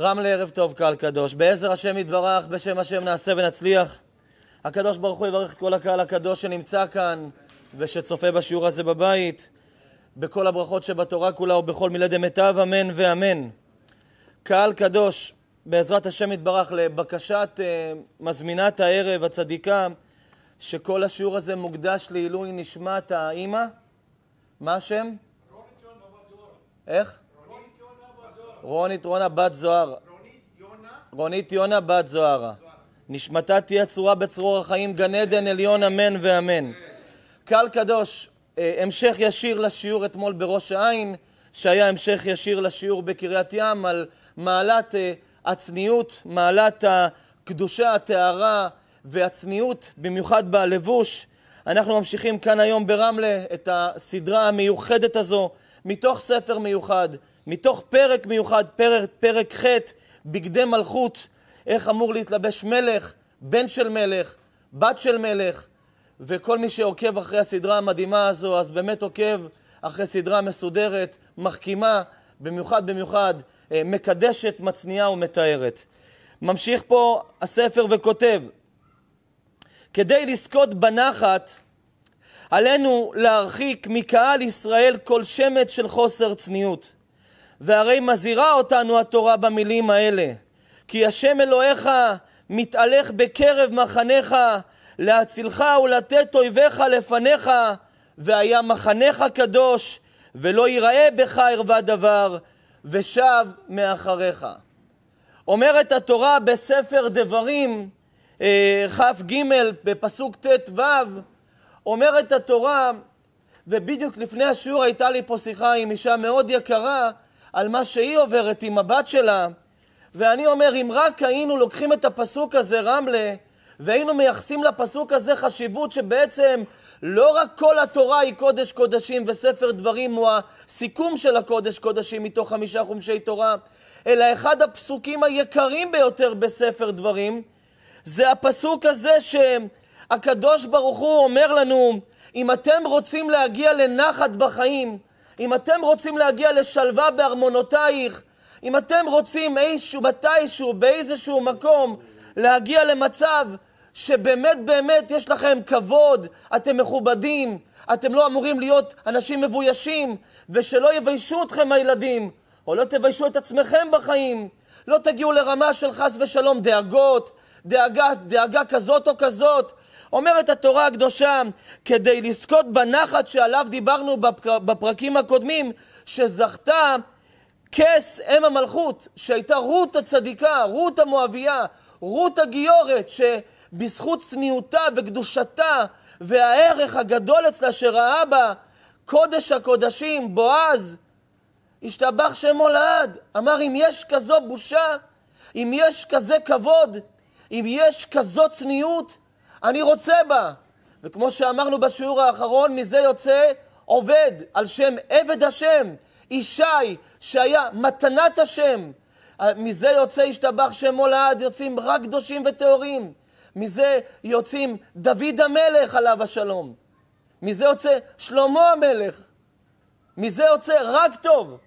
רמלה ערב טוב, קהל קדוש. בעזר השם יתברך, בשם השם נעשה ונצליח. הקדוש ברוך הוא יברך את כל הקהל הקדוש שנמצא כאן ושצופה בשיעור הזה בבית, בכל הברכות שבתורה כולה ובכל מילי דמיטב, אמן ואמן. קהל קדוש, בעזרת השם יתברך, לבקשת uh, מזמינת הערב הצדיקה, שכל השיעור הזה מוקדש לעילוי נשמת האימא. מה השם? איך? רונית רונה בת זוהרה. רונית יונה בת זוהרה. נשמתה תהיה צורה בצרור החיים, גן עדן עליון אמן ואמן. קהל קדוש, אה, המשך ישיר לשיעור אתמול בראש העין, שהיה המשך ישיר לשיעור בקריית ים על מעלת אה, הצניעות, מעלת הקדושה, הטהרה והצניעות, במיוחד בלבוש. אנחנו ממשיכים כאן היום ברמלה את הסדרה המיוחדת הזו מתוך ספר מיוחד מתוך פרק מיוחד, פרק, פרק ח', בגדי מלכות, איך אמור להתלבש מלך, בן של מלך, בת של מלך, וכל מי שעוקב אחרי הסדרה המדהימה הזו, אז באמת עוקב אחרי סדרה מסודרת, מחכימה, במיוחד במיוחד אה, מקדשת, מצניעה ומתארת. ממשיך פה הספר וכותב, כדי לזכות בנחת, עלינו להרחיק מקהל ישראל כל שמץ של חוסר צניעות. והרי מזהירה אותנו התורה במילים האלה. כי השם אלוהיך מתהלך בקרב מחניך, להצילך ולתת אויביך לפניך, והיה מחניך קדוש, ולא ייראה בך ערווה דבר, ושב מאחריך. אומרת התורה בספר דברים, אה, כ"ג, בפסוק ט"ו, אומרת התורה, ובדיוק לפני השיעור הייתה לי פה שיחה עם אישה מאוד יקרה, על מה שהיא עוברת עם הבת שלה. ואני אומר, אם רק היינו לוקחים את הפסוק הזה, רמלה, והיינו מייחסים לפסוק הזה חשיבות שבעצם לא רק כל התורה היא קודש קודשים וספר דברים הוא הסיכום של הקודש קודשים מתוך חמישה חומשי תורה, אלא אחד הפסוקים היקרים ביותר בספר דברים, זה הפסוק הזה שהקדוש ברוך הוא אומר לנו, אם אתם רוצים להגיע לנחת בחיים, אם אתם רוצים להגיע לשלווה בארמונותייך, אם אתם רוצים איזשהו, מתישהו, באיזשהו מקום, להגיע למצב שבאמת באמת יש לכם כבוד, אתם מכובדים, אתם לא אמורים להיות אנשים מבוישים, ושלא יביישו אתכם הילדים, או לא תביישו את עצמכם בחיים. לא תגיעו לרמה של חס ושלום דאגות, דאגה, דאגה כזאת או כזאת, אומרת התורה הקדושה, כדי לזכות בנחת שעליו דיברנו בפרקים הקודמים, שזכתה כס אם המלכות, שהייתה רות הצדיקה, רות המואבייה, רות הגיורת, שבזכות צניעותה וקדושתה והערך הגדול אצלה שראה בה קודש הקודשים, בועז, השתבח שמו לעד, אמר אם יש כזו בושה, אם יש כזה כבוד, אם יש כזו צניעות, אני רוצה בה. וכמו שאמרנו בשיעור האחרון, מזה יוצא עובד על שם עבד השם, ישי, שהיה מתנת השם. אה, מזה יוצא השתבח שמו לעד, יוצאים רק קדושים וטהורים. מזה יוצאים דוד המלך עליו השלום. מזה יוצא שלמה המלך. מזה יוצא רק טוב.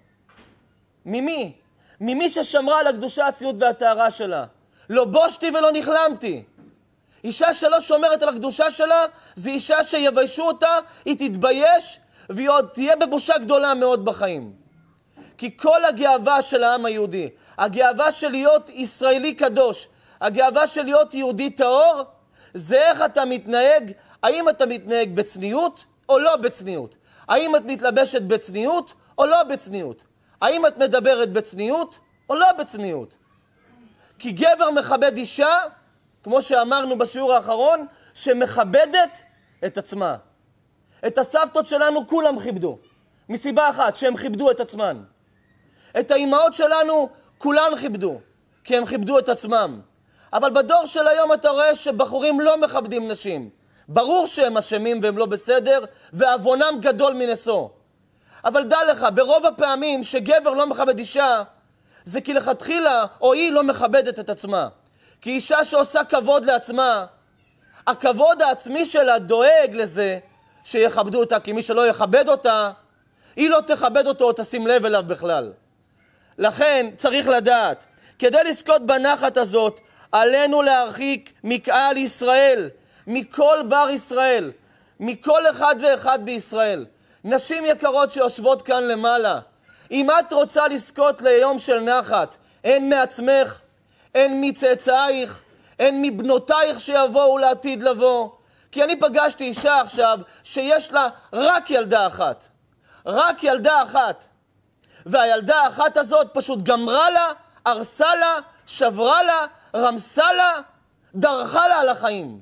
ממי? ממי ששמרה על הקדושה, הצניעות והטהרה שלה. לא בושתי ולא נכלמתי. אישה שלא שומרת על הקדושה שלה, זו אישה שיביישו אותה, היא תתבייש, והיא עוד תהיה בבושה גדולה מאוד בחיים. כי כל הגאווה של העם היהודי, הגאווה של להיות ישראלי קדוש, הגאווה של להיות יהודי טהור, זה איך אתה מתנהג, האם אתה מתנהג בצניעות או לא בצניעות. האם את מתלבשת בצניעות או לא בצניעות. האם את מדברת בצניעות או לא בצניעות. כי גבר מכבד אישה, כמו שאמרנו בשיעור האחרון, שמכבדת את עצמה. את הסבתות שלנו כולם כיבדו, מסיבה אחת, שהם כיבדו את עצמן. את האימהות שלנו כולן כיבדו, כי הם כיבדו את עצמם. אבל בדור של היום אתה רואה שבחורים לא מכבדים נשים. ברור שהם אשמים והם לא בסדר, ועוונם גדול מנשוא. אבל דע לך, ברוב הפעמים שגבר לא מכבד אישה, זה כי לכתחילה, או היא לא מכבדת את עצמה. כי אישה שעושה כבוד לעצמה, הכבוד העצמי שלה דואג לזה שיכבדו אותה, כי מי שלא יכבד אותה, היא לא תכבד אותו או תשים לב אליו בכלל. לכן צריך לדעת, כדי לזכות בנחת הזאת, עלינו להרחיק מקהל ישראל, מכל בר ישראל, מכל אחד ואחד בישראל. נשים יקרות שיושבות כאן למעלה, אם את רוצה לזכות ליום של נחת, הן מעצמך הן מצאצאייך, הן מבנותייך שיבואו לעתיד לבוא. כי אני פגשתי אישה עכשיו שיש לה רק ילדה אחת. רק ילדה אחת. והילדה האחת הזאת פשוט גמרה לה, הרסה לה, שברה לה, רמסה לה, דרכה לה על החיים.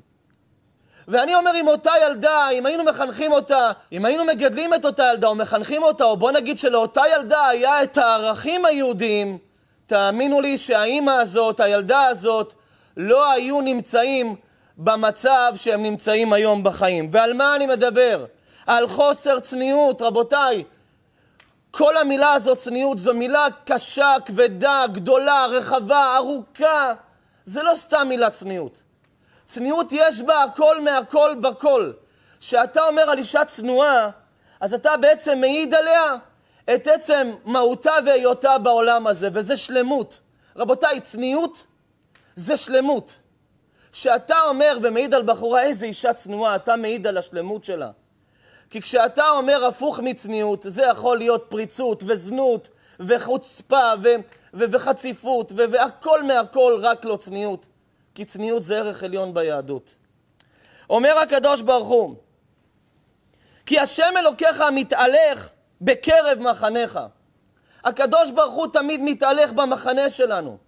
ואני אומר, אם אותה ילדה, אם היינו מחנכים אותה, אם היינו מגדלים את אותה ילדה או מחנכים אותה, או בוא נגיד שלאותה ילדה היה את הערכים היהודיים, תאמינו לי שהאימא הזאת, הילדה הזאת, לא היו נמצאים במצב שהם נמצאים היום בחיים. ועל מה אני מדבר? על חוסר צניעות, רבותיי. כל המילה הזאת, צניעות, זו מילה קשה, כבדה, גדולה, רחבה, ארוכה. זה לא סתם מילה צניעות. צניעות יש בה הכל מהכל בכל. כשאתה אומר על אישה צנועה, אז אתה בעצם מעיד עליה. את עצם מהותה והיותה בעולם הזה, וזה שלמות. רבותיי, צניעות זה שלמות. כשאתה אומר ומעיד על בחורה, איזה אישה צנועה, אתה מעיד על השלמות שלה. כי כשאתה אומר הפוך מצניעות, זה יכול להיות פריצות וזנות וחוצפה ו- ו- וחציפות ו- והכל מהכל, רק לא צניעות. כי צניעות זה ערך עליון ביהדות. אומר הקדוש ברוך הוא, כי השם אלוקיך מתהלך בקרב מחניך. הקדוש ברוך הוא תמיד מתהלך במחנה שלנו,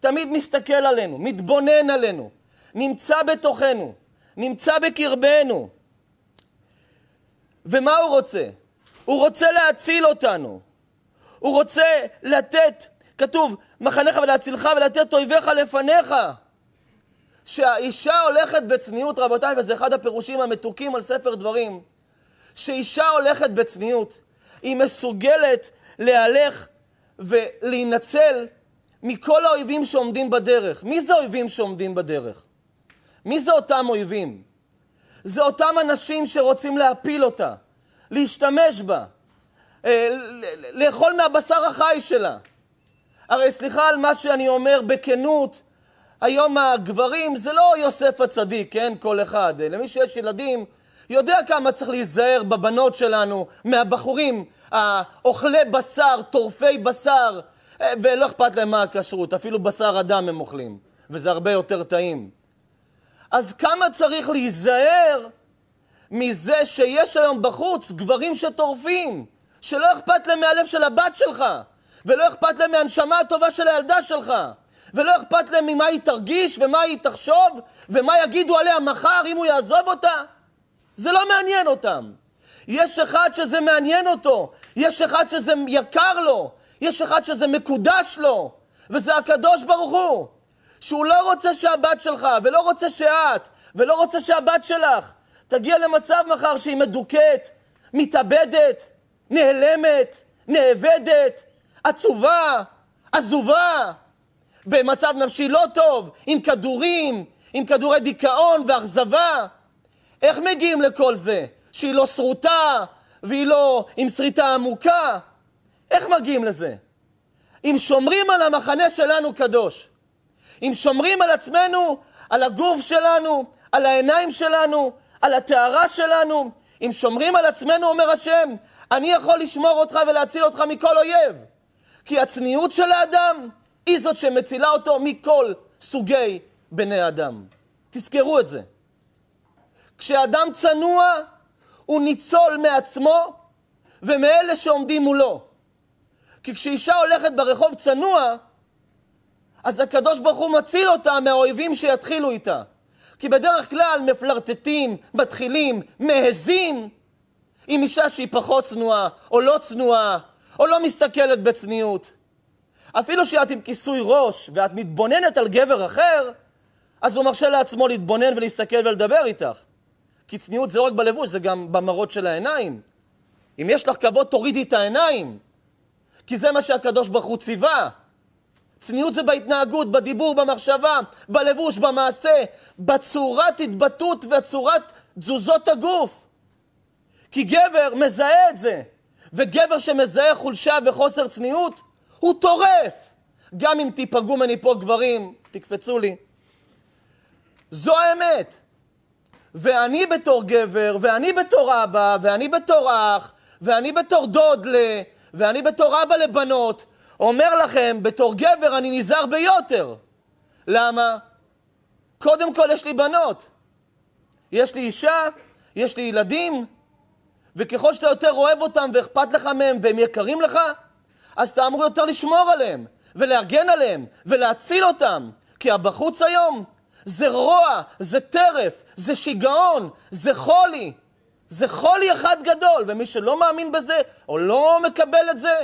תמיד מסתכל עלינו, מתבונן עלינו, נמצא בתוכנו, נמצא בקרבנו. ומה הוא רוצה? הוא רוצה להציל אותנו. הוא רוצה לתת, כתוב, מחניך ולהצילך ולתת אויביך לפניך. שהאישה הולכת בצניעות, רבותיי, וזה אחד הפירושים המתוקים על ספר דברים, שאישה הולכת בצניעות, היא מסוגלת להלך ולהינצל מכל האויבים שעומדים בדרך. מי זה האויבים שעומדים בדרך? מי זה אותם אויבים? זה אותם אנשים שרוצים להפיל אותה, להשתמש בה, אה, לאכול מהבשר החי שלה. הרי סליחה על מה שאני אומר בכנות, היום הגברים זה לא יוסף הצדיק, כן, כל אחד. אה, למי שיש ילדים, יודע כמה צריך להיזהר בבנות שלנו, מהבחורים, האוכלי בשר, טורפי בשר, אה, ולא אכפת להם מה הכשרות, אפילו בשר אדם הם אוכלים, וזה הרבה יותר טעים. אז כמה צריך להיזהר מזה שיש היום בחוץ גברים שטורפים, שלא אכפת להם מהלב של הבת שלך, ולא אכפת להם מהנשמה הטובה של הילדה שלך, ולא אכפת להם ממה היא תרגיש, ומה היא תחשוב, ומה יגידו עליה מחר אם הוא יעזוב אותה. זה לא מעניין אותם. יש אחד שזה מעניין אותו, יש אחד שזה יקר לו, יש אחד שזה מקודש לו, וזה הקדוש ברוך הוא, שהוא לא רוצה שהבת שלך, ולא רוצה שאת, ולא רוצה שהבת שלך תגיע למצב מחר שהיא מדוכאת, מתאבדת, נעלמת, נאבדת, עצובה, עזובה, במצב נפשי לא טוב, עם כדורים, עם כדורי דיכאון ואכזבה. איך מגיעים לכל זה? שהיא לא שרוטה, והיא לא עם שריטה עמוקה? איך מגיעים לזה? אם שומרים על המחנה שלנו קדוש, אם שומרים על עצמנו, על הגוף שלנו, על העיניים שלנו, על הטהרה שלנו, אם שומרים על עצמנו, אומר השם, אני יכול לשמור אותך ולהציל אותך מכל אויב. כי הצניעות של האדם היא זאת שמצילה אותו מכל סוגי בני אדם. תזכרו את זה. כשאדם צנוע, הוא ניצול מעצמו ומאלה שעומדים מולו. כי כשאישה הולכת ברחוב צנוע, אז הקדוש ברוך הוא מציל אותה מהאויבים שיתחילו איתה. כי בדרך כלל מפלרטטים, מתחילים, מהזים עם אישה שהיא פחות צנועה, או לא צנועה, או לא מסתכלת בצניעות. אפילו שאת עם כיסוי ראש ואת מתבוננת על גבר אחר, אז הוא מרשה לעצמו להתבונן ולהסתכל ולדבר איתך. כי צניעות זה לא רק בלבוש, זה גם במראות של העיניים. אם יש לך כבוד, תורידי את העיניים. כי זה מה שהקדוש ברוך הוא ציווה. צניעות זה בהתנהגות, בדיבור, במחשבה, בלבוש, במעשה, בצורת התבטאות וצורת תזוזות הגוף. כי גבר מזהה את זה, וגבר שמזהה חולשה וחוסר צניעות, הוא טורף. גם אם תיפגעו ממני פה גברים, תקפצו לי. זו האמת. ואני בתור גבר, ואני בתור אבא, ואני בתור אח, ואני בתור דוד ל... ואני בתור אבא לבנות, אומר לכם, בתור גבר אני נזהר ביותר. למה? קודם כל יש לי בנות. יש לי אישה, יש לי ילדים, וככל שאתה יותר אוהב אותם ואכפת לך מהם והם יקרים לך, אז אתה אמור יותר לשמור עליהם, ולהגן עליהם, ולהציל אותם. כי הבחוץ היום זה רוע, זה טרף, זה שיגעון, זה חולי. זה חולי אחד גדול, ומי שלא מאמין בזה, או לא מקבל את זה,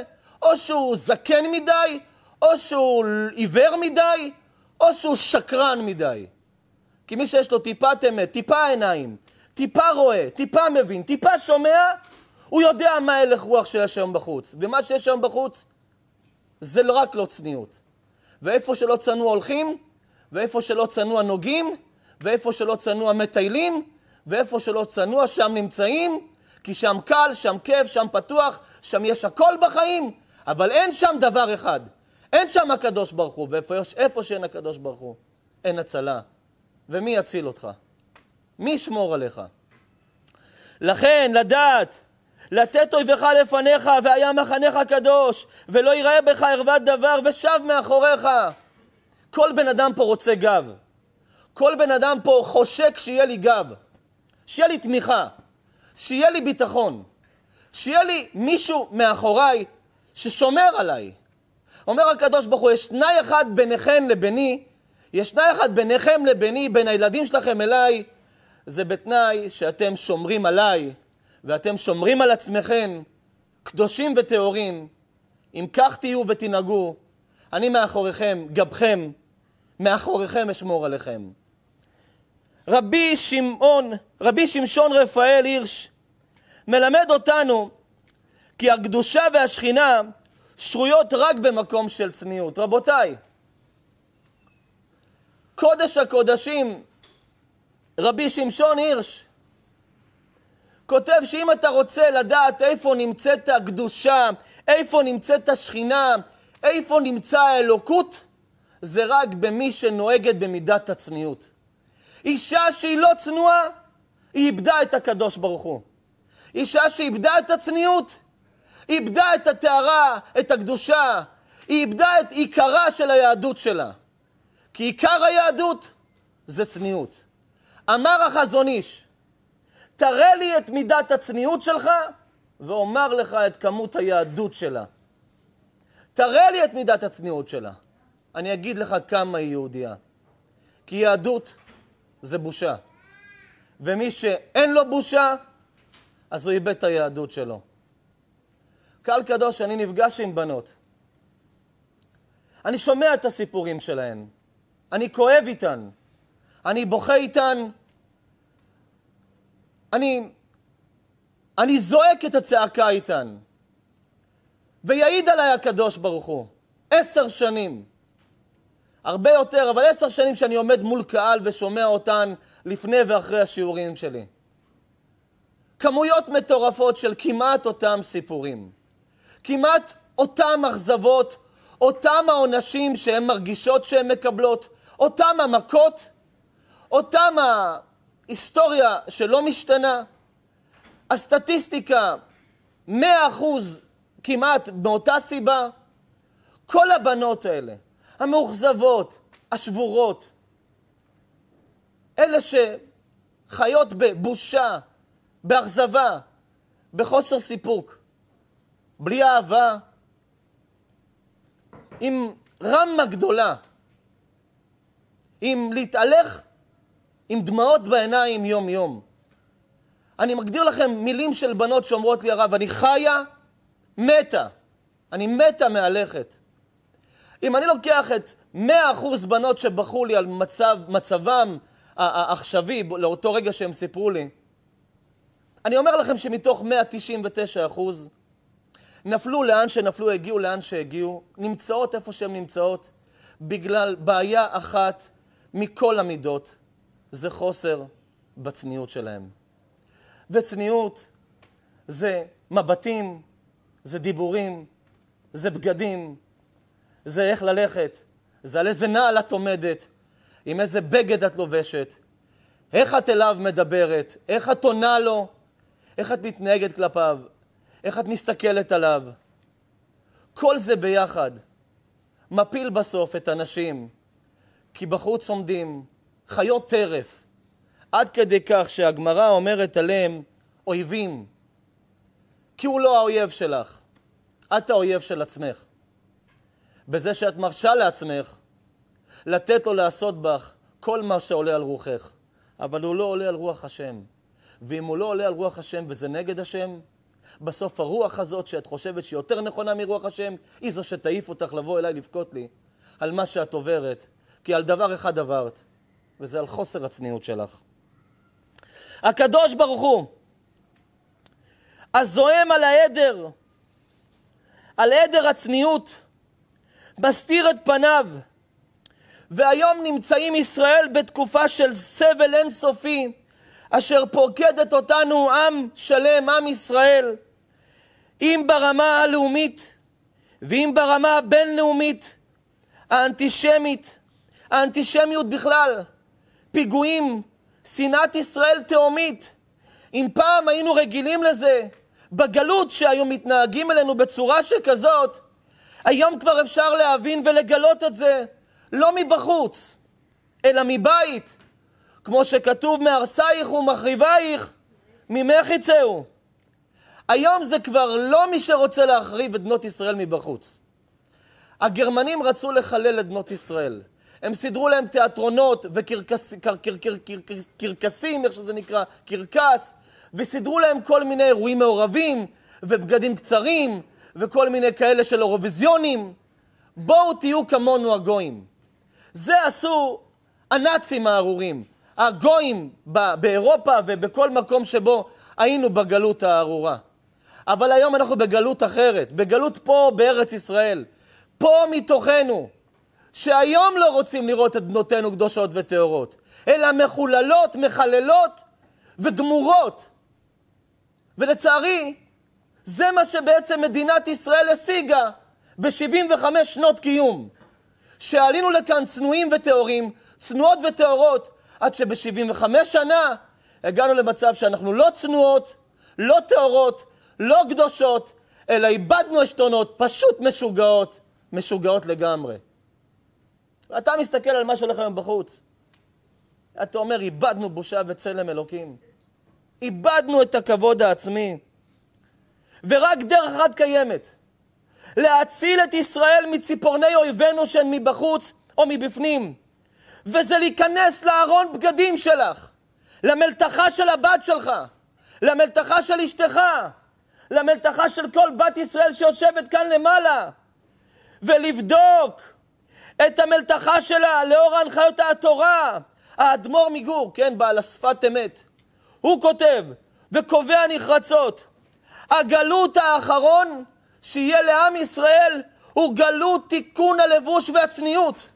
או שהוא זקן מדי, או שהוא עיוור מדי, או שהוא שקרן מדי. כי מי שיש לו טיפת אמת, טיפה עיניים, טיפה רואה, טיפה מבין, טיפה שומע, הוא יודע מה הלך רוח שיש היום בחוץ. ומה שיש היום בחוץ זה רק לא צניעות. ואיפה שלא צנוע הולכים, ואיפה שלא צנוע נוגעים, ואיפה שלא צנוע מטיילים, ואיפה שלא צנוע שם נמצאים, כי שם קל, שם כיף, שם פתוח, שם יש הכל בחיים, אבל אין שם דבר אחד. אין שם הקדוש ברוך הוא, ואיפה שאין הקדוש ברוך הוא, אין הצלה. ומי יציל אותך? מי ישמור עליך? לכן, לדעת, לתת אויביך לפניך, והיה מחניך קדוש, ולא יראה בך ערוות דבר, ושב מאחוריך. כל בן אדם פה רוצה גב. כל בן אדם פה חושק שיהיה לי גב. שיהיה לי תמיכה. שיהיה לי ביטחון. שיהיה לי מישהו מאחוריי ששומר עליי. אומר הקדוש ברוך הוא, יש תנאי אחד ביניכם לביני, יש תנאי אחד ביניכם לביני, בין הילדים שלכם אליי, זה בתנאי שאתם שומרים עליי, ואתם שומרים על עצמכם, קדושים וטהורים. אם כך תהיו ותנהגו, אני מאחוריכם, גבכם. מאחוריכם אשמור עליכם. רבי שמעון, רבי שמשון רפאל הירש, מלמד אותנו כי הקדושה והשכינה שרויות רק במקום של צניעות. רבותיי, קודש הקודשים, רבי שמשון הירש, כותב שאם אתה רוצה לדעת איפה נמצאת הקדושה, איפה נמצאת השכינה, איפה נמצא האלוקות, זה רק במי שנוהגת במידת הצניעות. אישה שהיא לא צנועה, היא איבדה את הקדוש ברוך הוא. אישה שאיבדה את הצניעות, איבדה את הטהרה, את הקדושה, היא איבדה את עיקרה של היהדות שלה. כי עיקר היהדות זה צניעות. אמר החזון איש, תראה לי את מידת הצניעות שלך, ואומר לך את כמות היהדות שלה. תראה לי את מידת הצניעות שלה. אני אגיד לך כמה היא יהודייה. כי יהדות זה בושה. ומי שאין לו בושה, אז הוא איבד את היהדות שלו. קהל קדוש, אני נפגש עם בנות. אני שומע את הסיפורים שלהן. אני כואב איתן. אני בוכה איתן. אני, אני זועק את הצעקה איתן. ויעיד עליי הקדוש ברוך הוא, עשר שנים. הרבה יותר, אבל עשר שנים שאני עומד מול קהל ושומע אותן לפני ואחרי השיעורים שלי. כמויות מטורפות של כמעט אותם סיפורים. כמעט אותם אכזבות, אותם העונשים שהן מרגישות שהן מקבלות, אותם המכות, אותם ההיסטוריה שלא משתנה. הסטטיסטיקה, 100% כמעט מאותה סיבה. כל הבנות האלה המאוכזבות, השבורות. אלה שחיות בבושה, באכזבה, בחוסר סיפוק, בלי אהבה, עם רמה גדולה, עם להתהלך עם דמעות בעיניים יום-יום. אני מגדיר לכם מילים של בנות שאומרות לי, הרב, אני חיה, מתה. אני מתה מהלכת. אם אני לוקח את 100% בנות שבחרו לי על מצב, מצבם העכשווי, לאותו רגע שהם סיפרו לי, אני אומר לכם שמתוך 199% נפלו לאן שנפלו, הגיעו לאן שהגיעו, נמצאות איפה שהן נמצאות, בגלל בעיה אחת מכל המידות, זה חוסר בצניעות שלהם. וצניעות זה מבטים, זה דיבורים, זה בגדים, זה איך ללכת, זה על איזה נעל את עומדת, עם איזה בגד את לובשת, איך את אליו מדברת, איך את עונה לו, איך את מתנהגת כלפיו, איך את מסתכלת עליו. כל זה ביחד מפיל בסוף את הנשים, כי בחוץ עומדים חיות טרף, עד כדי כך שהגמרא אומרת עליהם אויבים, כי הוא לא האויב שלך, את האויב של עצמך. בזה שאת מרשה לעצמך לתת לו לעשות בך כל מה שעולה על רוחך, אבל הוא לא עולה על רוח השם. ואם הוא לא עולה על רוח השם וזה נגד השם, בסוף הרוח הזאת שאת חושבת שהיא יותר נכונה מרוח השם, היא זו שתעיף אותך לבוא אליי לבכות לי על מה שאת עוברת, כי על דבר אחד עברת, וזה על חוסר הצניעות שלך. הקדוש ברוך הוא, הזועם על העדר, על עדר הצניעות, מסתיר את פניו. והיום נמצאים ישראל בתקופה של סבל אינסופי, אשר פוקדת אותנו עם שלם, עם ישראל, אם ברמה הלאומית ואם ברמה הבינלאומית, האנטישמית, האנטישמיות בכלל, פיגועים, שנאת ישראל תהומית. אם פעם היינו רגילים לזה, בגלות שהיו מתנהגים אלינו בצורה שכזאת, היום כבר אפשר להבין ולגלות את זה, לא מבחוץ, אלא מבית. כמו שכתוב, מהרסייך ומחריבייך, ממך יצאו. היום זה כבר לא מי שרוצה להחריב את בנות ישראל מבחוץ. הגרמנים רצו לחלל את בנות ישראל. הם סידרו להם תיאטרונות וקרקסים, קר, קר, קר, איך שזה נקרא, קרקס, וסידרו להם כל מיני אירועים מעורבים, ובגדים קצרים, וכל מיני כאלה של אירוויזיונים. בואו תהיו כמונו הגויים. זה עשו הנאצים הארורים, הגויים באירופה ובכל מקום שבו היינו בגלות הארורה. אבל היום אנחנו בגלות אחרת, בגלות פה בארץ ישראל, פה מתוכנו, שהיום לא רוצים לראות את בנותינו קדושות וטהורות, אלא מחוללות, מחללות וגמורות. ולצערי, זה מה שבעצם מדינת ישראל השיגה ב-75 שנות קיום. שעלינו לכאן צנועים וטהורים, צנועות וטהורות, עד שב-75 שנה הגענו למצב שאנחנו לא צנועות, לא טהורות, לא קדושות, אלא איבדנו עשתונות, פשוט משוגעות, משוגעות לגמרי. ואתה מסתכל על מה שהולך היום בחוץ. אתה אומר, איבדנו בושה וצלם אלוקים. איבדנו את הכבוד העצמי. ורק דרך אחת קיימת, להציל את ישראל מציפורני אויבינו שהן מבחוץ או מבפנים, וזה להיכנס לארון בגדים שלך, למלתחה של הבת שלך, למלתחה של אשתך, למלתחה של כל בת ישראל שיושבת כאן למעלה, ולבדוק את המלתחה שלה לאור הנחיות התורה. האדמו"ר מגור, כן, בעל השפת אמת, הוא כותב וקובע נחרצות הגלות האחרון שיהיה לעם ישראל הוא גלות תיקון הלבוש והצניעות.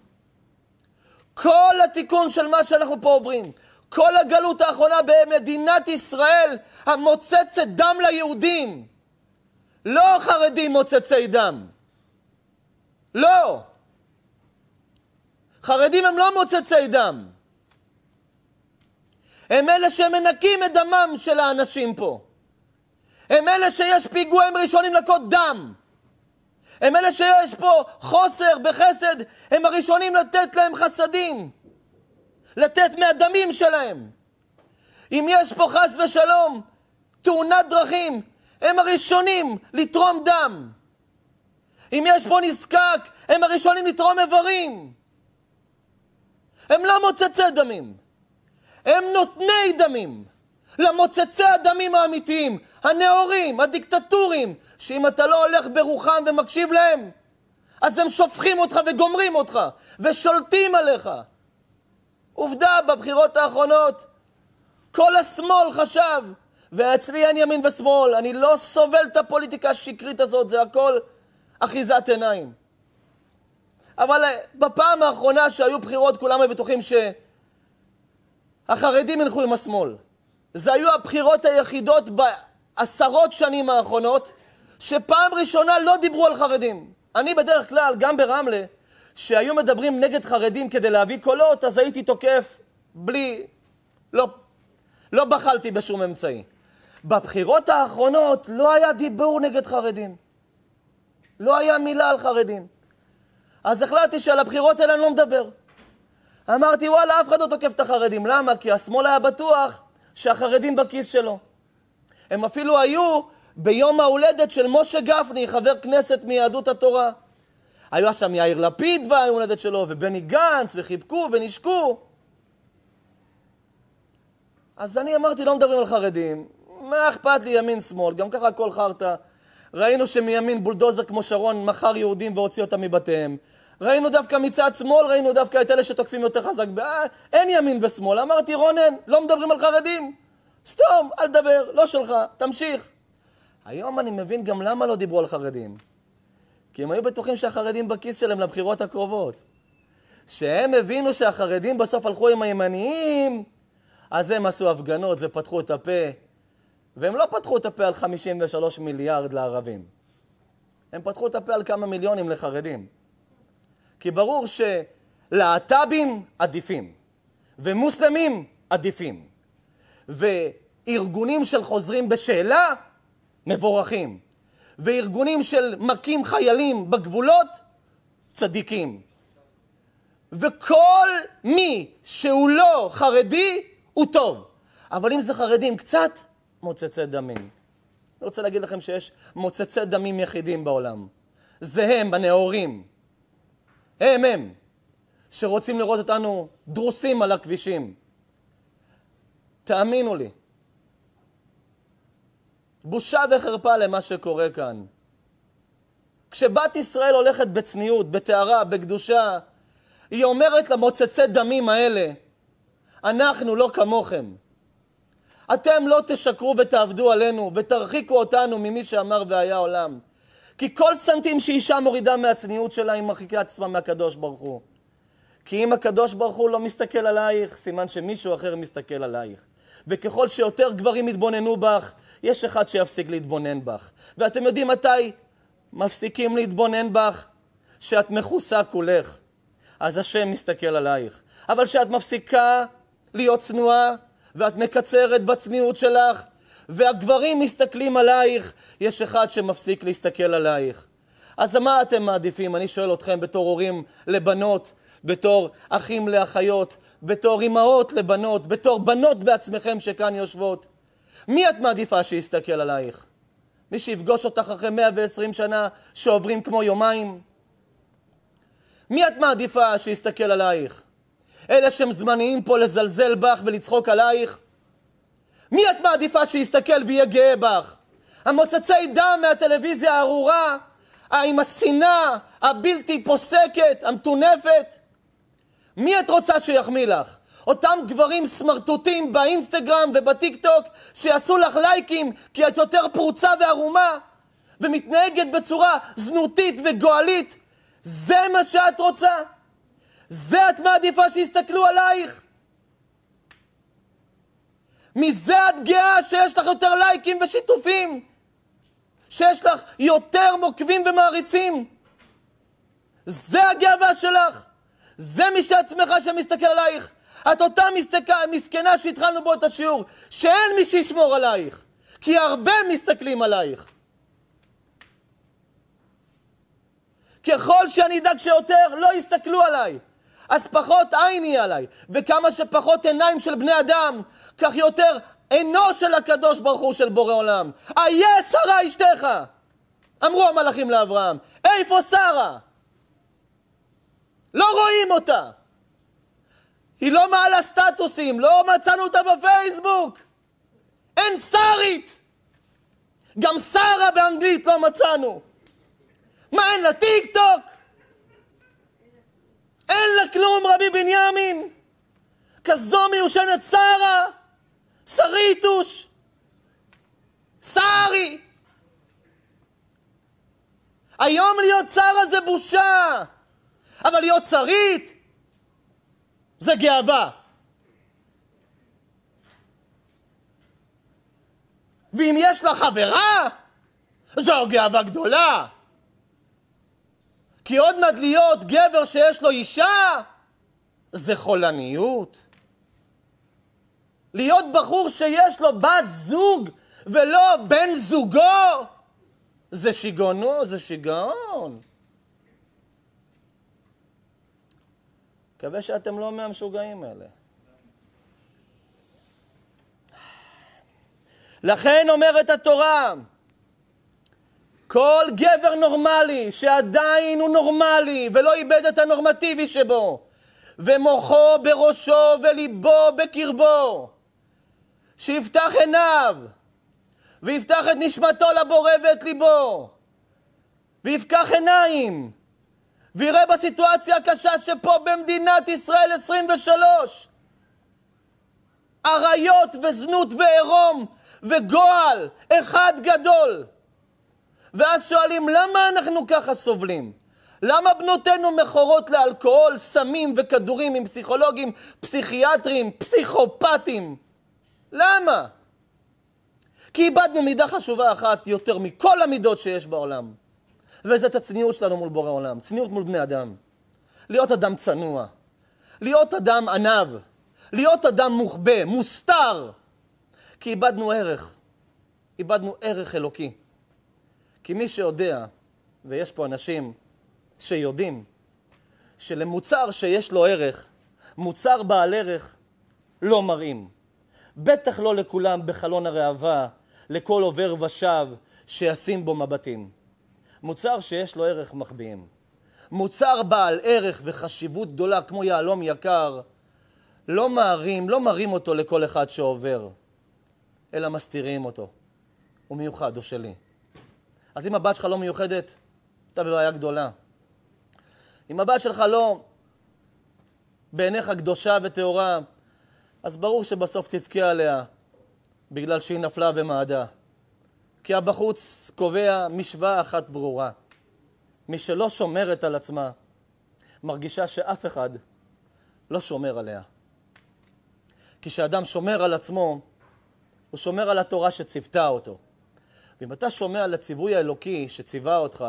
כל התיקון של מה שאנחנו פה עוברים, כל הגלות האחרונה במדינת ישראל המוצצת דם ליהודים, לא חרדים מוצצי דם. לא. חרדים הם לא מוצצי דם. הם אלה שמנקים את דמם של האנשים פה. הם אלה שיש פיגוע הם ראשונים לנקות דם. הם אלה שיש פה חוסר בחסד, הם הראשונים לתת להם חסדים. לתת מהדמים שלהם. אם יש פה חס ושלום תאונת דרכים, הם הראשונים לתרום דם. אם יש פה נזקק, הם הראשונים לתרום איברים. הם לא מוצצי דמים, הם נותני דמים. למוצצי הדמים האמיתיים, הנאורים, הדיקטטורים, שאם אתה לא הולך ברוחם ומקשיב להם, אז הם שופכים אותך וגומרים אותך, ושולטים עליך. עובדה, בבחירות האחרונות, כל השמאל חשב, ואצלי אין ימין ושמאל, אני לא סובל את הפוליטיקה השקרית הזאת, זה הכל אחיזת עיניים. אבל אה, בפעם האחרונה שהיו בחירות, כולם היו בטוחים שהחרדים ילכו עם השמאל. זה היו הבחירות היחידות בעשרות שנים האחרונות, שפעם ראשונה לא דיברו על חרדים. אני בדרך כלל, גם ברמלה, שהיו מדברים נגד חרדים כדי להביא קולות, אז הייתי תוקף בלי... לא, לא בחלתי בשום אמצעי. בבחירות האחרונות לא היה דיבור נגד חרדים. לא היה מילה על חרדים. אז החלטתי שעל הבחירות האלה אני לא מדבר. אמרתי, וואלה, אף אחד לא תוקף את החרדים. למה? כי השמאל היה בטוח שהחרדים בכיס שלו. הם אפילו היו ביום ההולדת של משה גפני, חבר כנסת מיהדות התורה. היו שם יאיר לפיד ביום ההולדת שלו, ובני גנץ, וחיבקו ונשקו. אז אני אמרתי, לא מדברים על חרדים, מה אכפת לי ימין-שמאל, גם ככה הכל חרטא. ראינו שמימין בולדוזר כמו שרון מכר יהודים והוציא אותם מבתיהם. ראינו דווקא מצד שמאל, ראינו דווקא את אלה שתוקפים יותר חזק. אה, אין ימין ושמאל. אמרתי, רונן, לא מדברים על חרדים. סתום, אל תדבר, לא שלך, תמשיך. היום אני מבין גם למה לא דיברו על חרדים. כי הם היו בטוחים שהחרדים בכיס שלהם לבחירות הקרובות. שהם הבינו שהחרדים בסוף הלכו עם הימניים, אז הם עשו הפגנות ופתחו את הפה. והם לא פתחו את הפה על 53 מיליארד לערבים. הם פתחו את הפה על כמה מיליונים לחרדים. כי ברור שלהט"בים עדיפים, ומוסלמים עדיפים, וארגונים של חוזרים בשאלה מבורכים, וארגונים של מכים חיילים בגבולות צדיקים. וכל מי שהוא לא חרדי הוא טוב, אבל אם זה חרדים קצת, מוצצי דמים. אני רוצה להגיד לכם שיש מוצצי דמים יחידים בעולם. זה הם, הנאורים. הם הם, שרוצים לראות אותנו דרוסים על הכבישים. תאמינו לי. בושה וחרפה למה שקורה כאן. כשבת ישראל הולכת בצניעות, בטהרה, בקדושה, היא אומרת למוצצי דמים האלה, אנחנו לא כמוכם. אתם לא תשקרו ותעבדו עלינו ותרחיקו אותנו ממי שאמר והיה עולם. כי כל סנטים שאישה מורידה מהצניעות שלה, היא מרחיקה עצמה מהקדוש ברוך הוא. כי אם הקדוש ברוך הוא לא מסתכל עלייך, סימן שמישהו אחר מסתכל עלייך. וככל שיותר גברים יתבוננו בך, יש אחד שיפסיק להתבונן בך. ואתם יודעים מתי מפסיקים להתבונן בך? שאת מכוסה כולך. אז השם מסתכל עלייך. אבל כשאת מפסיקה להיות צנועה, ואת מקצרת בצניעות שלך, והגברים מסתכלים עלייך, יש אחד שמפסיק להסתכל עלייך. אז מה אתם מעדיפים? אני שואל אתכם בתור הורים לבנות, בתור אחים לאחיות, בתור אימהות לבנות, בתור בנות בעצמכם שכאן יושבות. מי את מעדיפה שיסתכל עלייך? מי שיפגוש אותך אחרי 120 שנה שעוברים כמו יומיים? מי את מעדיפה שיסתכל עלייך? אלה שהם זמניים פה לזלזל בך ולצחוק עלייך? מי את מעדיפה שיסתכל ויהיה גאה בך? המוצצי דם מהטלוויזיה הארורה, עם השנאה הבלתי פוסקת, המטונפת? מי את רוצה שיחמיא לך? אותם גברים סמרטוטים באינסטגרם ובטיקטוק שיעשו לך לייקים כי את יותר פרוצה וערומה ומתנהגת בצורה זנותית וגועלית? זה מה שאת רוצה? זה את מעדיפה שיסתכלו עלייך? מזה את גאה שיש לך יותר לייקים ושיתופים, שיש לך יותר מוקבים ומעריצים. זה הגאווה שלך, זה מי שעצמך שמסתכל עלייך. את אותה מסתכל, מסכנה שהתחלנו בו את השיעור, שאין מי שישמור עלייך, כי הרבה מסתכלים עלייך. ככל שאני אדאג שיותר, לא יסתכלו עליי. אז פחות עין יהיה עליי, וכמה שפחות עיניים של בני אדם, כך יותר עינו של הקדוש ברוך הוא של בורא עולם. איה שרה אשתך! אמרו המלאכים לאברהם, איפה שרה? לא רואים אותה. היא לא מעלה סטטוסים, לא מצאנו אותה בפייסבוק. אין שרית. גם שרה באנגלית לא מצאנו. מה, אין לה טיק טוק? אין לה כלום, רבי בנימין. כזו מיושנת שרה, שריטוש, שרי. היום להיות שרה זה בושה, אבל להיות שרית זה גאווה. ואם יש לה חברה, זו גאווה גדולה. כי עוד מעט להיות גבר שיש לו אישה, זה חולניות. להיות בחור שיש לו בת זוג ולא בן זוגו, זה שיגעונו, זה שיגעון. מקווה שאתם לא מהמשוגעים האלה. לכן אומרת התורה, כל גבר נורמלי שעדיין הוא נורמלי ולא איבד את הנורמטיבי שבו, ומוחו בראשו וליבו בקרבו, שיפתח עיניו ויפתח את נשמתו לבורא ואת ליבו, ויפקח עיניים ויראה בסיטואציה הקשה שפה במדינת ישראל 23 עריות וזנות ועירום וגועל אחד גדול. ואז שואלים, למה אנחנו ככה סובלים? למה בנותינו מכורות לאלכוהול, סמים וכדורים עם פסיכולוגים, פסיכיאטרים, פסיכופטים? למה? כי איבדנו מידה חשובה אחת יותר מכל המידות שיש בעולם. את הצניעות שלנו מול בורא עולם, צניעות מול בני אדם. להיות אדם צנוע, להיות אדם עניו, להיות אדם מוחבא, מוסתר. כי איבדנו ערך, איבדנו ערך אלוקי. כי מי שיודע, ויש פה אנשים שיודעים, שלמוצר שיש לו ערך, מוצר בעל ערך, לא מראים. בטח לא לכולם בחלון הראווה, לכל עובר ושב שישים בו מבטים. מוצר שיש לו ערך מחביאים. מוצר בעל ערך וחשיבות גדולה כמו יהלום יקר, לא מראים, לא מראים אותו לכל אחד שעובר, אלא מסתירים אותו. הוא מיוחד, הוא שלי. אז אם הבת שלך לא מיוחדת, אתה בבעיה גדולה. אם הבת שלך לא בעיניך קדושה וטהורה, אז ברור שבסוף תבכה עליה בגלל שהיא נפלה ומעדה. כי הבחוץ קובע משוואה אחת ברורה. מי שלא שומרת על עצמה, מרגישה שאף אחד לא שומר עליה. כי כשאדם שומר על עצמו, הוא שומר על התורה שציוותה אותו. ואם אתה שומע לציווי האלוקי שציווה אותך,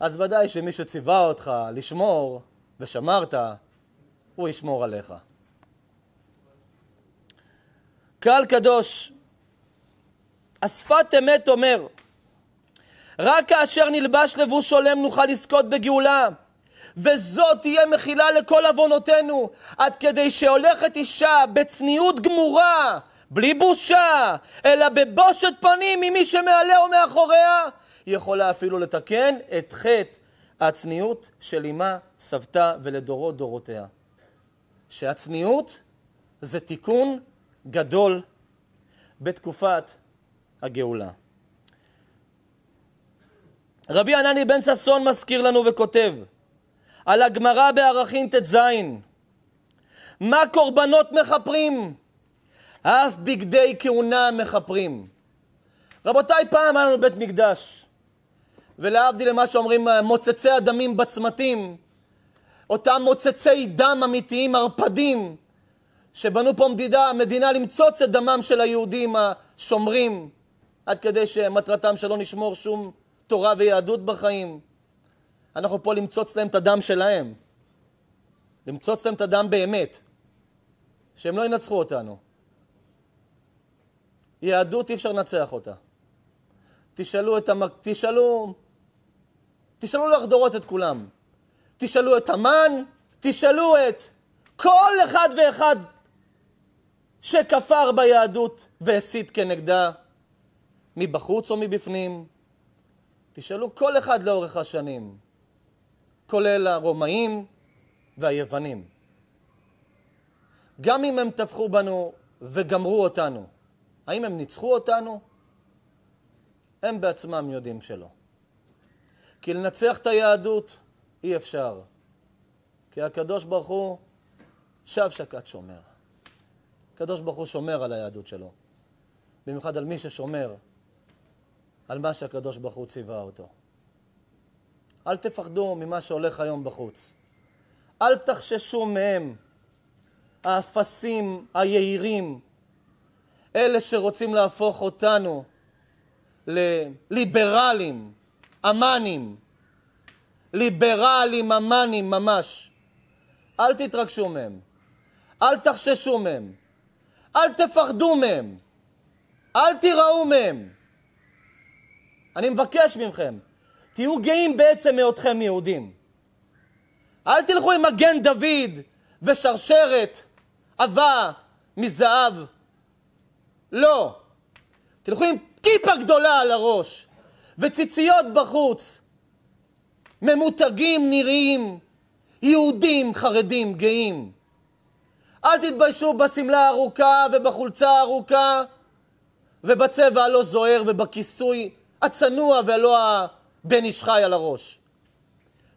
אז ודאי שמי שציווה אותך לשמור ושמרת, הוא ישמור עליך. קהל קדוש, השפת אמת אומר, רק כאשר נלבש לבוש הולם נוכל לזכות בגאולה. וזאת תהיה מחילה לכל עוונותינו, עד כדי שהולכת אישה בצניעות גמורה בלי בושה, אלא בבושת פנים ממי שמעליה או מאחוריה, יכולה אפילו לתקן את חטא הצניעות של אמה, סבתה ולדורות דורותיה. שהצניעות זה תיקון גדול בתקופת הגאולה. רבי ענני בן ששון מזכיר לנו וכותב על הגמרא בערכים ט"ז מה קורבנות מכפרים? אף בגדי כהונה מכפרים. רבותיי, פעם היה לנו בית מקדש, ולהבדיל למה שאומרים מוצצי הדמים בצמתים, אותם מוצצי דם אמיתיים, ערפדים, שבנו פה מדידה, מדינה למצוץ את דמם של היהודים השומרים, עד כדי שמטרתם שלא נשמור שום תורה ויהדות בחיים. אנחנו פה למצוץ להם את הדם שלהם, למצוץ להם את הדם באמת, שהם לא ינצחו אותנו. יהדות אי אפשר לנצח אותה. תשאלו את המק... תשאלו... תשאלו דורות את כולם. תשאלו את המן, תשאלו את כל אחד ואחד שכפר ביהדות והסית כנגדה, מבחוץ או מבפנים. תשאלו כל אחד לאורך השנים, כולל הרומאים והיוונים. גם אם הם טבחו בנו וגמרו אותנו. האם הם ניצחו אותנו? הם בעצמם יודעים שלא. כי לנצח את היהדות אי אפשר. כי הקדוש ברוך הוא שב שקט שומר. הקדוש ברוך הוא שומר על היהדות שלו. במיוחד על מי ששומר על מה שהקדוש ברוך הוא ציווה אותו. אל תפחדו ממה שהולך היום בחוץ. אל תחששו מהם, האפסים, היהירים, אלה שרוצים להפוך אותנו לליברלים, אמנים, ליברלים, אמנים ממש. אל תתרגשו מהם, אל תחששו מהם, אל תפחדו מהם, אל תיראו מהם. אני מבקש מכם, תהיו גאים בעצם היותכם יהודים. אל תלכו עם מגן דוד ושרשרת עבה מזהב. לא. תלכו עם כיפה גדולה על הראש, וציציות בחוץ. ממותגים נראים, יהודים, חרדים, גאים. אל תתביישו בשמלה הארוכה ובחולצה הארוכה ובצבע הלא זוהר ובכיסוי הצנוע ולא הבן איש חי על הראש.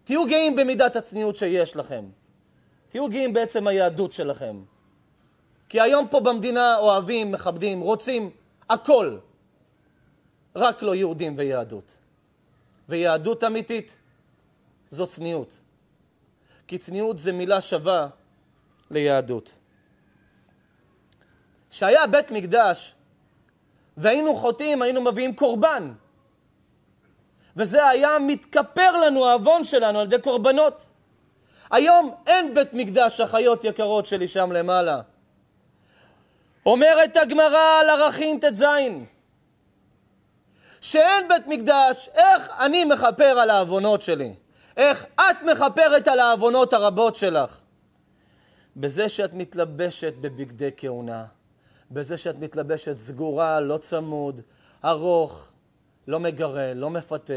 תהיו גאים במידת הצניעות שיש לכם. תהיו גאים בעצם היהדות שלכם. כי היום פה במדינה אוהבים, מכבדים, רוצים הכל, רק לא יהודים ויהדות. ויהדות אמיתית זו צניעות. כי צניעות זה מילה שווה ליהדות. כשהיה בית מקדש והיינו חוטאים, היינו מביאים קורבן. וזה היה מתכפר לנו העוון שלנו על ידי קורבנות. היום אין בית מקדש, אחיות יקרות שלי שם למעלה. אומרת הגמרא על ערכים ט"ז, שאין בית מקדש, איך אני מכפר על העוונות שלי? איך את מכפרת על העוונות הרבות שלך? בזה שאת מתלבשת בבגדי כהונה, בזה שאת מתלבשת סגורה, לא צמוד, ארוך, לא מגרה, לא מפתה,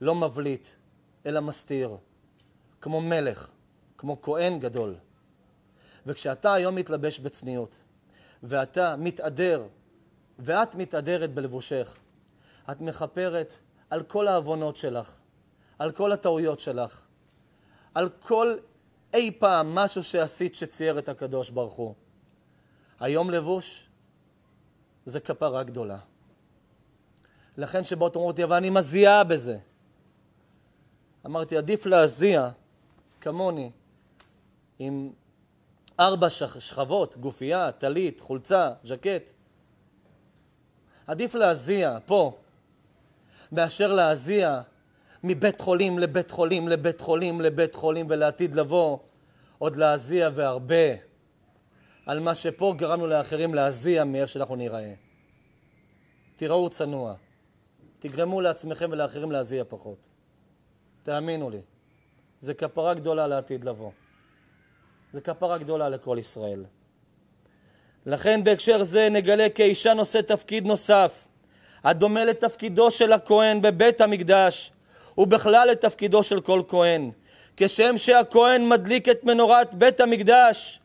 לא מבליט, אלא מסתיר, כמו מלך, כמו כהן גדול. וכשאתה היום מתלבש בצניעות, ואתה מתאדר, ואת מתאדרת בלבושך. את מכפרת על כל העוונות שלך, על כל הטעויות שלך, על כל אי פעם משהו שעשית שצייר את הקדוש ברוך הוא. היום לבוש זה כפרה גדולה. לכן שבאות אומרות לי, אבל אני מזיעה בזה. אמרתי, עדיף להזיע, כמוני, עם ארבע שכבות, גופייה, טלית, חולצה, ז'קט. עדיף להזיע פה מאשר להזיע מבית חולים לבית חולים לבית חולים לבית חולים ולעתיד לבוא עוד להזיע והרבה על מה שפה גרמנו לאחרים להזיע מאיך שאנחנו ניראה. תיראו צנוע. תגרמו לעצמכם ולאחרים להזיע פחות. תאמינו לי, זה כפרה גדולה לעתיד לבוא. זה כפרה גדולה לכל ישראל. לכן בהקשר זה נגלה כי האישה נושאת תפקיד נוסף, הדומה לתפקידו של הכהן בבית המקדש, ובכלל לתפקידו של כל כהן. כשם שהכהן מדליק את מנורת בית המקדש,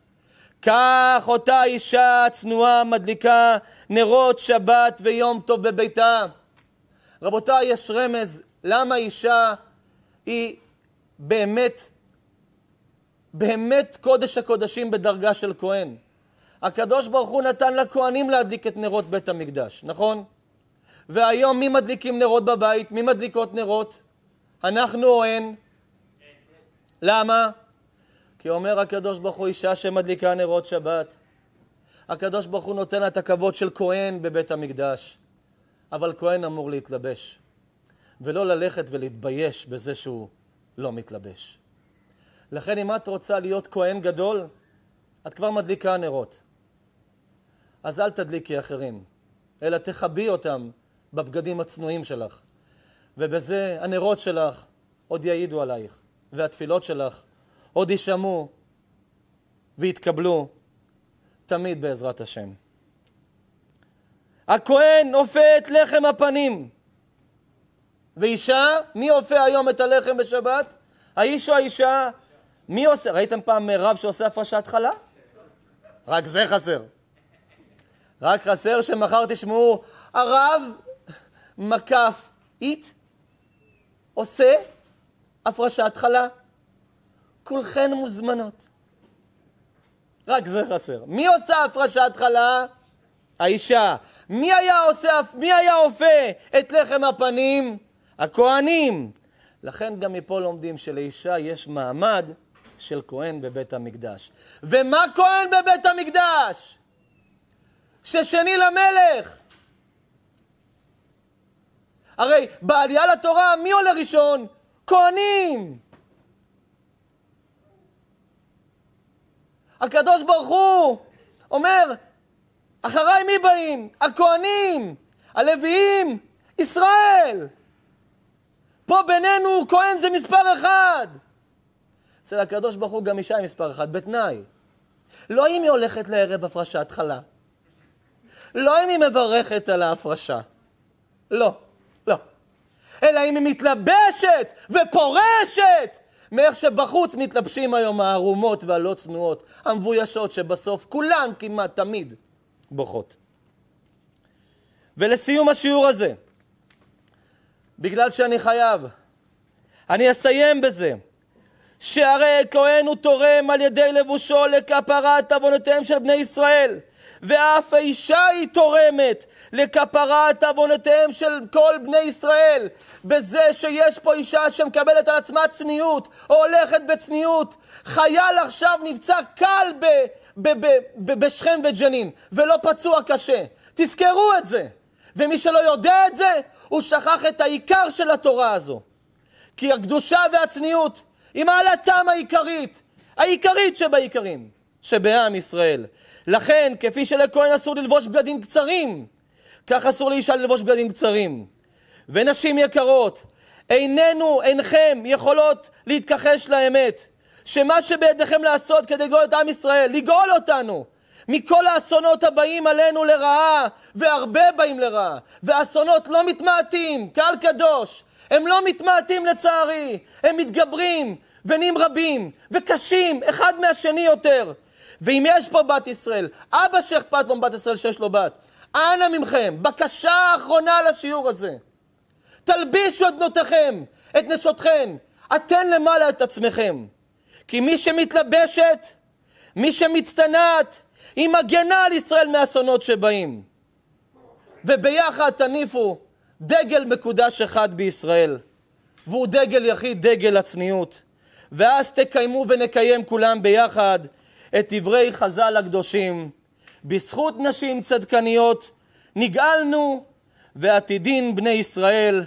כך אותה אישה צנועה מדליקה נרות שבת ויום טוב בביתה. רבותיי, יש רמז למה אישה היא באמת באמת קודש הקודשים בדרגה של כהן. הקדוש ברוך הוא נתן לכהנים להדליק את נרות בית המקדש, נכון? והיום מי מדליקים נרות בבית? מי מדליקות נרות? אנחנו או הן? למה? כי אומר הקדוש ברוך הוא אישה שמדליקה נרות שבת. הקדוש ברוך הוא נותן לה את הכבוד של כהן בבית המקדש. אבל כהן אמור להתלבש, ולא ללכת ולהתבייש בזה שהוא לא מתלבש. לכן אם את רוצה להיות כהן גדול, את כבר מדליקה נרות. אז אל תדליקי אחרים, אלא תכבי אותם בבגדים הצנועים שלך. ובזה הנרות שלך עוד יעידו עלייך, והתפילות שלך עוד יישמעו ויתקבלו, תמיד בעזרת השם. הכהן אופה את לחם הפנים. ואישה, מי אופה היום את הלחם בשבת? האיש או האישה מי עושה? ראיתם פעם אה, רב שעושה הפרשת התחלה? רק זה חסר. רק חסר שמחר תשמעו, הרב מקף אית עושה הפרשת חלה. כולכן מוזמנות. רק זה חסר. מי עושה הפרשת התחלה? האישה. מי היה, עושה, מי היה עופה את לחם הפנים? הכוהנים. לכן גם מפה לומדים שלאישה יש מעמד של כהן בבית המקדש. ומה כהן בבית המקדש? ששני למלך. הרי בעלייה לתורה, מי עולה ראשון? כהנים. הקדוש ברוך הוא אומר, אחריי מי באים? הכהנים, הלוויים, ישראל. פה בינינו כהן זה מספר אחד. אצל הקדוש ברוך הוא גם אישה היא מספר אחת, בתנאי. לא אם היא הולכת לערב הפרשת חלה. לא אם היא מברכת על ההפרשה. לא, לא. אלא אם היא מתלבשת ופורשת מאיך שבחוץ מתלבשים היום הערומות והלא צנועות, המבוישות שבסוף כולן כמעט תמיד בוכות. ולסיום השיעור הזה, בגלל שאני חייב, אני אסיים בזה. שהרי כהן הוא תורם על ידי לבושו לכפרת עוונותיהם של בני ישראל, ואף האישה היא תורמת לכפרת עוונותיהם של כל בני ישראל, בזה שיש פה אישה שמקבלת על עצמה צניעות, או הולכת בצניעות. חייל עכשיו נפצע קל ב, ב, ב, ב, בשכם וג'נין, ולא פצוע קשה. תזכרו את זה. ומי שלא יודע את זה, הוא שכח את העיקר של התורה הזו. כי הקדושה והצניעות היא מעלתם העיקרית, העיקרית שבעיקרים, שבעם ישראל. לכן, כפי שלכהן אסור ללבוש בגדים קצרים, כך אסור לאישה ללבוש בגדים קצרים. ונשים יקרות, איננו, אינכם יכולות להתכחש לאמת, שמה שבידיכם לעשות כדי לגאול את עם ישראל, לגאול אותנו, מכל האסונות הבאים עלינו לרעה, והרבה באים לרעה, ואסונות לא מתמעטים, קהל קדוש, הם לא מתמעטים לצערי, הם מתגברים ונהיים רבים וקשים, אחד מהשני יותר. ואם יש פה בת ישראל, אבא שאכפת לו מבת ישראל שיש לו בת, אנא מכם, בקשה אחרונה לשיעור הזה. תלבישו את בנותיכם, את נשותכם, אתן למעלה את עצמכם. כי מי שמתלבשת, מי שמצטנעת, היא מגנה על ישראל מהאסונות שבאים. וביחד תניפו דגל מקודש אחד בישראל, והוא דגל יחיד, דגל הצניעות. ואז תקיימו ונקיים כולם ביחד את דברי חז"ל הקדושים. בזכות נשים צדקניות נגאלנו, ועתידין בני ישראל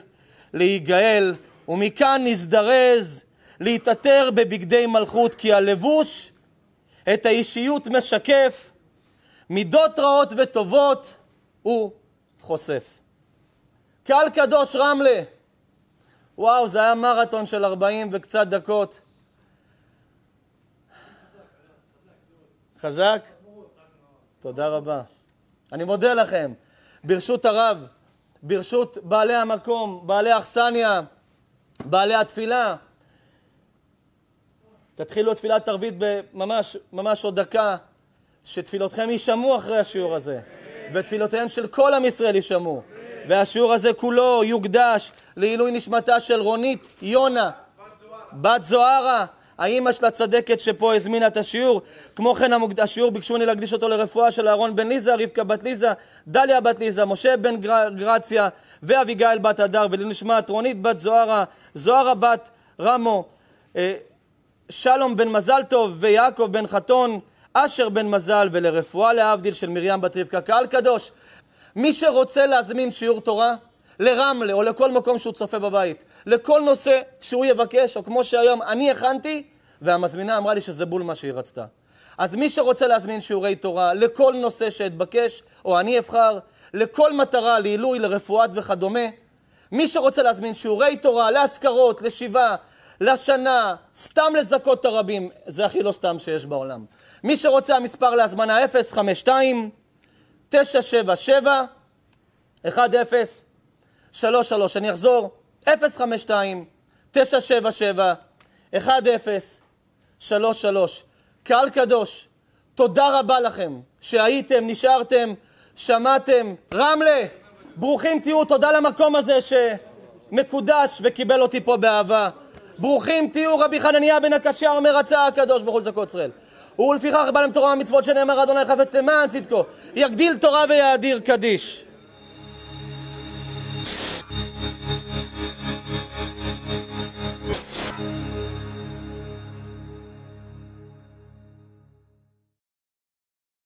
להיגאל, ומכאן נזדרז להתעטר בבגדי מלכות, כי הלבוש את האישיות משקף, מידות רעות וטובות הוא חושף. קהל קדוש רמלה. וואו, זה היה מרתון של 40 וקצת דקות. חזק? תודה רבה. אני מודה לכם. ברשות הרב, ברשות בעלי המקום, בעלי האכסניה, בעלי התפילה. תתחילו את תפילת ערבית ממש, ממש עוד דקה, שתפילותכם יישמעו אחרי השיעור הזה, ותפילותיהם של כל עם ישראל יישמעו. והשיעור הזה כולו יוקדש לעילוי נשמתה של רונית יונה, בת זוהרה, האימא של הצדקת שפה הזמינה את השיעור. כמו כן השיעור ביקשו ממני להקדיש אותו לרפואה של אהרון בן ליזה, רבקה בת ליזה, דליה בת ליזה, משה בן גר... גרציה ואביגיל בת הדר, ולנשמת רונית בת זוהרה, זוהרה בת רמו, אה, שלום בן מזל טוב ויעקב בן חתון, אשר בן מזל, ולרפואה להבדיל של מרים בת רבקה. קהל קדוש, מי שרוצה להזמין שיעור תורה, לרמלה או לכל מקום שהוא צופה בבית, לכל נושא שהוא יבקש, או כמו שהיום אני הכנתי, והמזמינה אמרה לי שזה בול מה שהיא רצתה. אז מי שרוצה להזמין שיעורי תורה לכל נושא שאתבקש, או אני אבחר, לכל מטרה, לעילוי, לרפואת וכדומה, מי שרוצה להזמין שיעורי תורה, להשכרות, לשיבה, לשנה, סתם לזכות את הרבים, זה הכי לא סתם שיש בעולם. מי שרוצה המספר להזמנה 052 977 1033 אני אחזור, 052 977 1033 קהל קדוש, תודה רבה לכם שהייתם, נשארתם, שמעתם. רמלה, ברוכים תהיו, תודה למקום הזה שמקודש וקיבל אותי פה באהבה. ברוכים תהיו, רבי חנניה בן הקשה, אומר הצעה הקדוש ברוך הוא לזכות ישראל. ולפיכך בא להם תורה ומצוות שנאמר אדוני חפץ למען צדקו, יגדיל תורה ויאדיר קדיש.